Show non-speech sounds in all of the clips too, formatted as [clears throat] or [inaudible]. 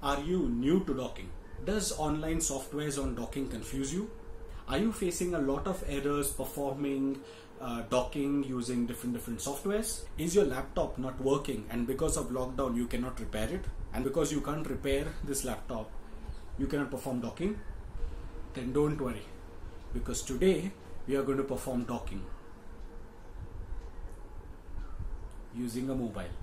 Are you new to docking? Does online softwares on docking confuse you? Are you facing a lot of errors performing uh, docking using different different softwares? Is your laptop not working and because of lockdown you cannot repair it? And because you can't repair this laptop, you cannot perform docking? Then don't worry because today we are going to perform docking using a mobile.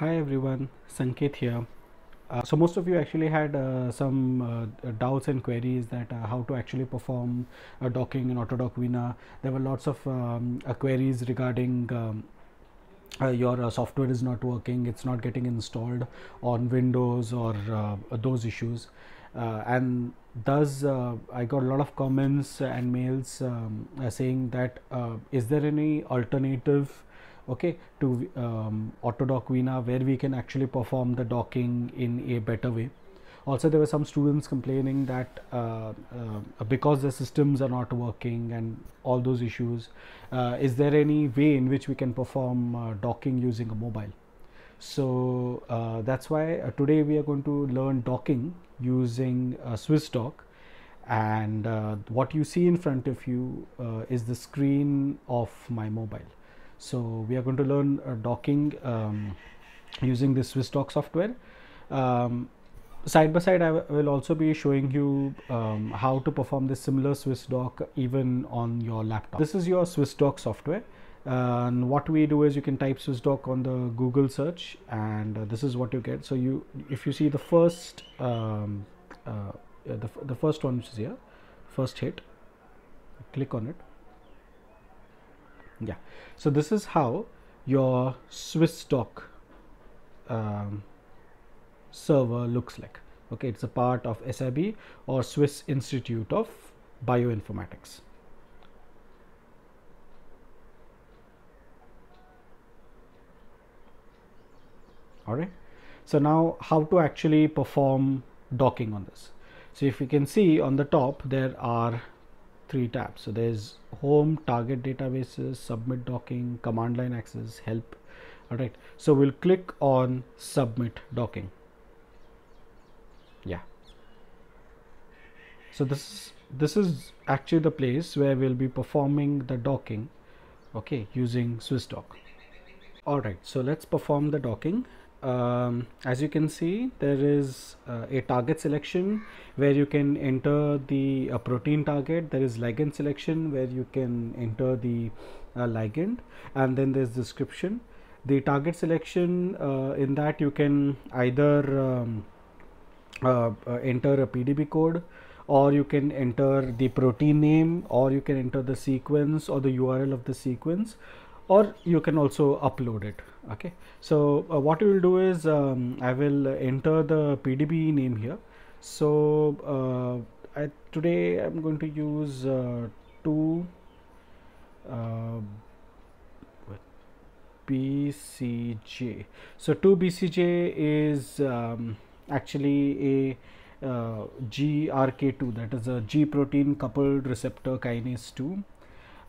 Hi everyone, Sanket here. Uh, so most of you actually had uh, some uh, doubts and queries that uh, how to actually perform a docking in Autodoc Vina. There were lots of um, uh, queries regarding um, uh, your uh, software is not working it's not getting installed on windows or uh, those issues uh, and thus i got a lot of comments and mails um, saying that is there any alternative okay to um, dock Vina where we can actually perform the docking in a better way. Also there were some students complaining that uh, uh, because the systems are not working and all those issues, uh, is there any way in which we can perform uh, docking using a mobile? So uh, that's why uh, today we are going to learn docking using SwissDock and what you see in front of you is the screen of my mobile so we are going to learn uh, docking um, using this SwissDock software. Um, side by side, I will also be showing you um, how to perform this similar SwissDock even on your laptop. This is your SwissDock software. And what we do is you can type SwissDock on the Google search and uh, this is what you get. So you, if you see the first, um, uh, the, the first one which is here, first hit, click on it yeah so this is how your swiss stock um, server looks like okay it's a part of sib or swiss institute of bioinformatics all right so now how to actually perform docking on this so if you can see on the top there are three tabs. So there's home, target databases, submit docking, command line access, help. All right. So we'll click on submit docking. Yeah. So this this is actually the place where we'll be performing the docking. Okay, using SwissDock. All right. So let's perform the docking um, as you can see there is uh, a target selection where you can enter the uh, protein target there is ligand selection where you can enter the uh, ligand and then there's description the target selection uh, in that you can either um, uh, uh, enter a PDB code or you can enter the protein name or you can enter the sequence or the URL of the sequence or you can also upload it okay so uh, what you will do is um, I will enter the PDB name here so uh, I, today I'm going to use uh, two uh, BCJ so 2 BCJ is um, actually a uh, GRK2 that is a G protein coupled receptor kinase 2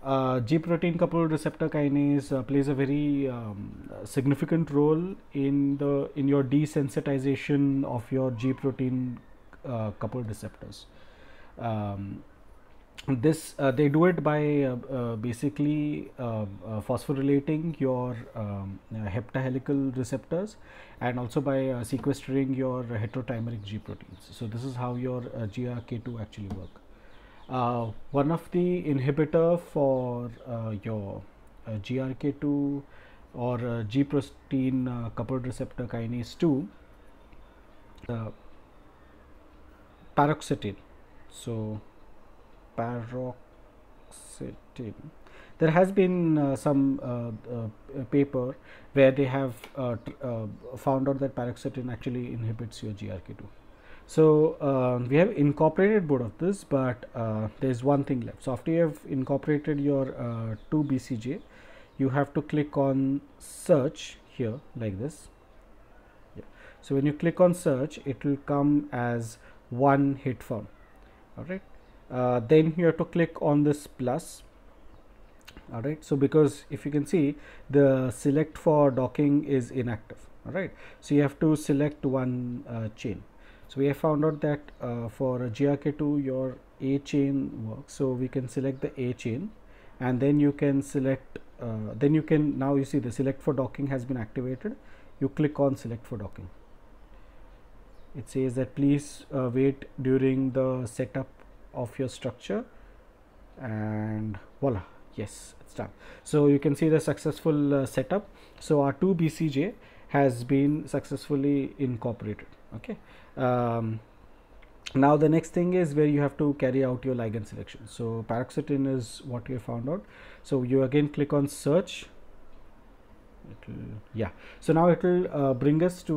uh, G protein coupled receptor kinase uh, plays a very um, significant role in the in your desensitization of your G protein uh, coupled receptors. Um, this uh, they do it by uh, uh, basically phosphorylating your um, heptahelical receptors and also by sequestering your heterotimeric G proteins. So this is how your GRK2 actually work uh, one of the inhibitor for uh, your uh, GRK2 or uh, G protein uh, coupled receptor kinase 2 the paroxetine so paroxetine there has been uh, some paper where they have found out that paroxetine actually inhibits your GRK2 so uh, we have incorporated both of this, but uh, there's one thing left. So after you have incorporated your uh, 2BCJ, you have to click on search here like this. Yeah. So when you click on search, it will come as one hit form. All right. Uh, then you have to click on this plus. All right. So because if you can see the select for docking is inactive. All right. So you have to select one uh, chain so we have found out that uh, for GRK2 your A chain works so we can select the A chain and then you can select uh, then you can now you see the select for docking has been activated you click on select for docking it says that please uh, wait during the setup of your structure and voila yes it's done so you can see the successful uh, setup so our 2 bcj has been successfully incorporated okay um, now the next thing is where you have to carry out your ligand selection so paroxetine is what we found out so you again click on search yeah so now it will uh, bring us to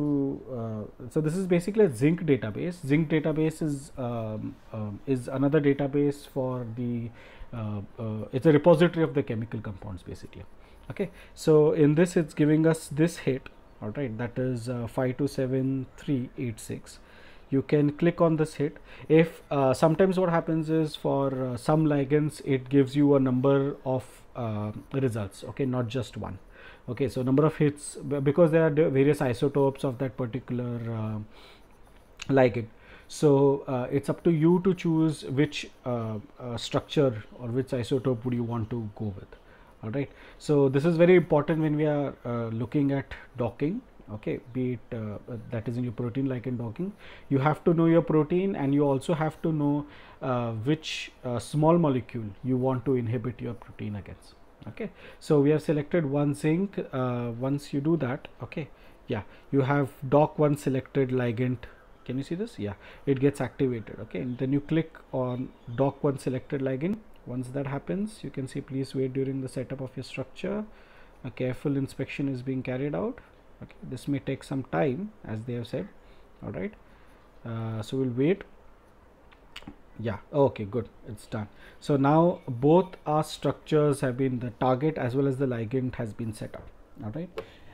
uh, so this is basically a zinc database zinc database is um, um is another database for the uh, uh, it's a repository of the chemical compounds basically okay so in this it's giving us this hit all right that is uh, 527386 you can click on this hit if uh, sometimes what happens is for uh, some ligands it gives you a number of uh, results okay not just one okay so number of hits because there are various isotopes of that particular uh, ligand so uh, it's up to you to choose which uh, uh, structure or which isotope would you want to go with all right. So, this is very important when we are uh, looking at docking okay be it uh, that is in your protein like in docking you have to know your protein and you also have to know uh, which uh, small molecule you want to inhibit your protein against okay so we have selected one zinc uh, once you do that okay yeah you have dock one selected ligand can you see this yeah it gets activated okay and then you click on dock one selected ligand once that happens you can see please wait during the setup of your structure a careful inspection is being carried out okay this may take some time as they have said all right uh, so we'll wait yeah okay good it's done so now both our structures have been the target as well as the ligand has been set up all right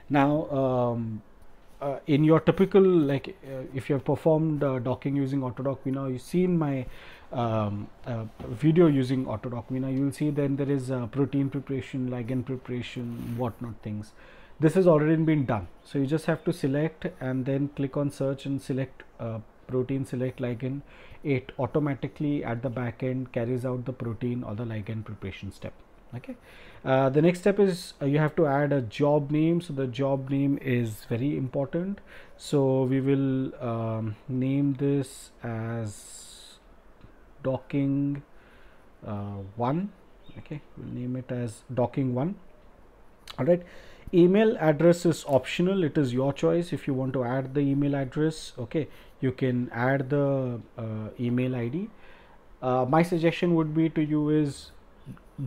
now um, uh, in your typical like uh, if you have performed uh, docking using AutoDock Vena, you see in my um, uh, video using AutoDock Vena, you will see then there is uh, protein preparation, ligand preparation, whatnot things. This has already been done. So you just have to select and then click on search and select uh, protein, select ligand. It automatically at the back end carries out the protein or the ligand preparation step okay uh, the next step is uh, you have to add a job name so the job name is very important so we will um, name this as docking uh, one okay we'll name it as docking one all right email address is optional it is your choice if you want to add the email address okay you can add the uh, email id uh, my suggestion would be to you is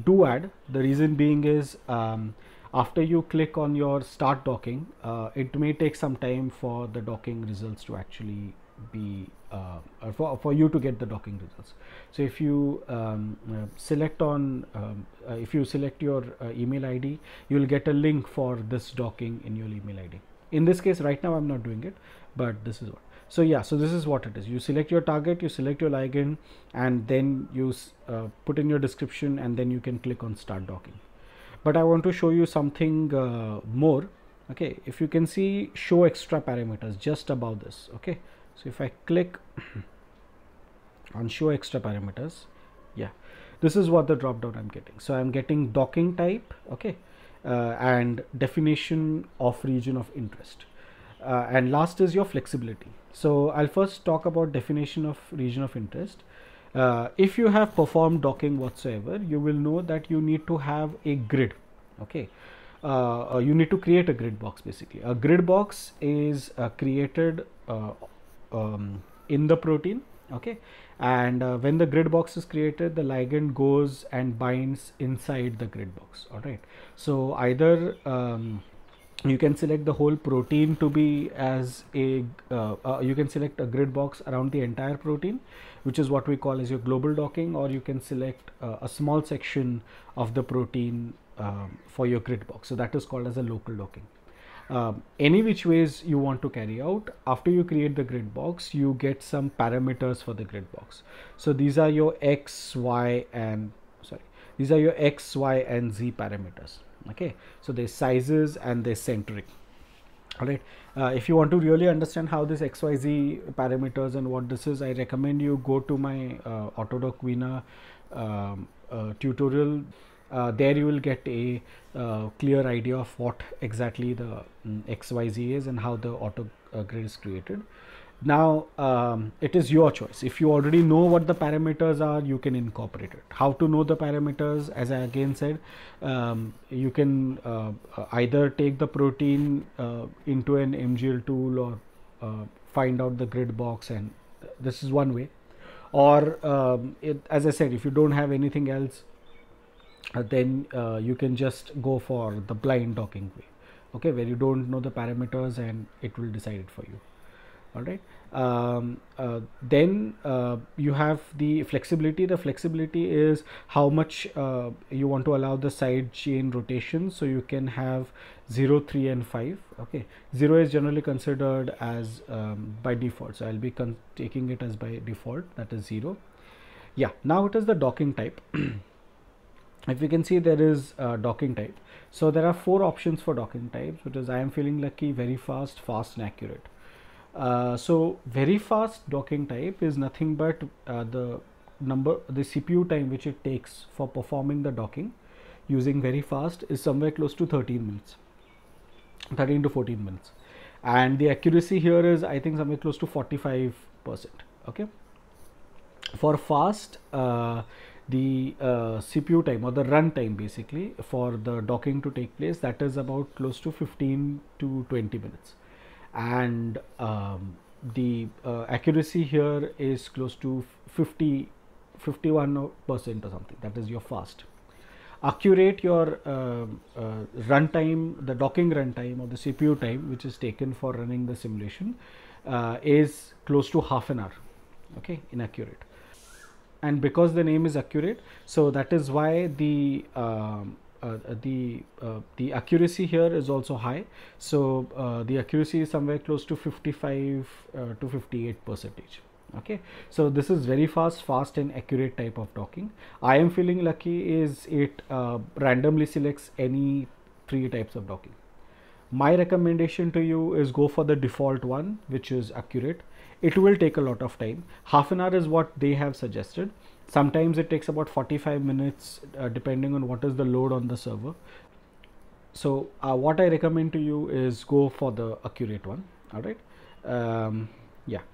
do add. The reason being is um, after you click on your start docking, uh, it may take some time for the docking results to actually be uh, for, for you to get the docking results. So if you um, uh, select on um, uh, if you select your uh, email ID, you'll get a link for this docking in your email ID. In this case, right now I'm not doing it, but this is what so yeah so this is what it is you select your target you select your ligand and then you uh, put in your description and then you can click on start docking but i want to show you something uh, more okay if you can see show extra parameters just above this okay so if i click [clears throat] on show extra parameters yeah this is what the drop down i'm getting so i'm getting docking type okay uh, and definition of region of interest uh, and last is your flexibility. So I'll first talk about definition of region of interest. Uh, if you have performed docking whatsoever, you will know that you need to have a grid. Okay. Uh, uh you need to create a grid box basically. A grid box is uh, created uh, um, in the protein. Okay. And when the grid box is created, the ligand goes and binds inside the grid box. All right. So either um, you can select the whole protein to be as a uh, uh, you can select a grid box around the entire protein which is what we call as your global docking or you can select uh, a small section of the protein um, for your grid box so that is called as a local docking um, any which ways you want to carry out after you create the grid box you get some parameters for the grid box so these are your x y and sorry these are your x y and z parameters okay so there's sizes and there's centric all right uh, if you want to really understand how this xyz parameters and what this is i recommend you go to my uh, autodoc Vina, um, uh, tutorial uh, there you will get a uh, clear idea of what exactly the um, mm, xyz is and how the auto uh, grid is created now, um, it is your choice. If you already know what the parameters are, you can incorporate it. How to know the parameters, as I again said, um, you can uh, either take the protein uh, into an MGL tool or uh, find out the grid box, and this is one way. Or, um, it, as I said, if you don't have anything else, uh, then uh, you can just go for the blind docking way, okay, where you don't know the parameters and it will decide it for you all right um, uh, then uh, you have the flexibility the flexibility is how much uh, you want to allow the side chain rotation so you can have 0 3 and 5 okay 0 is generally considered as um, by default so i'll be taking it as by default that is 0 yeah now it is the docking type [clears throat] if you can see there is a docking type so there are four options for docking types which is i am feeling lucky very fast fast and accurate uh, so very fast docking type is nothing but uh, the number the CPU time which it takes for performing the docking using very fast is somewhere close to 13 minutes 13 to 14 minutes and the accuracy here is I think somewhere close to 45 percent okay for fast uh, the uh, CPU time or the run time basically for the docking to take place that is about close to 15 to 20 minutes and um, the uh, accuracy here is close to 50 51 percent or something that is your fast accurate your uh, uh, runtime the docking runtime or the cpu time which is taken for running the simulation uh, is close to half an hour okay inaccurate and because the name is accurate so that is why the um, uh, uh, the uh, the accuracy here is also high so the accuracy is somewhere close to 55 to 58 percentage okay so this is very fast fast and accurate type of docking. i am feeling lucky is it uh, randomly selects any three types of docking. my recommendation to you is go for the default one which is accurate it will take a lot of time half an hour is what they have suggested Sometimes it takes about 45 minutes uh, depending on what is the load on the server. So uh, what I recommend to you is go for the accurate one. All right. Um, yeah.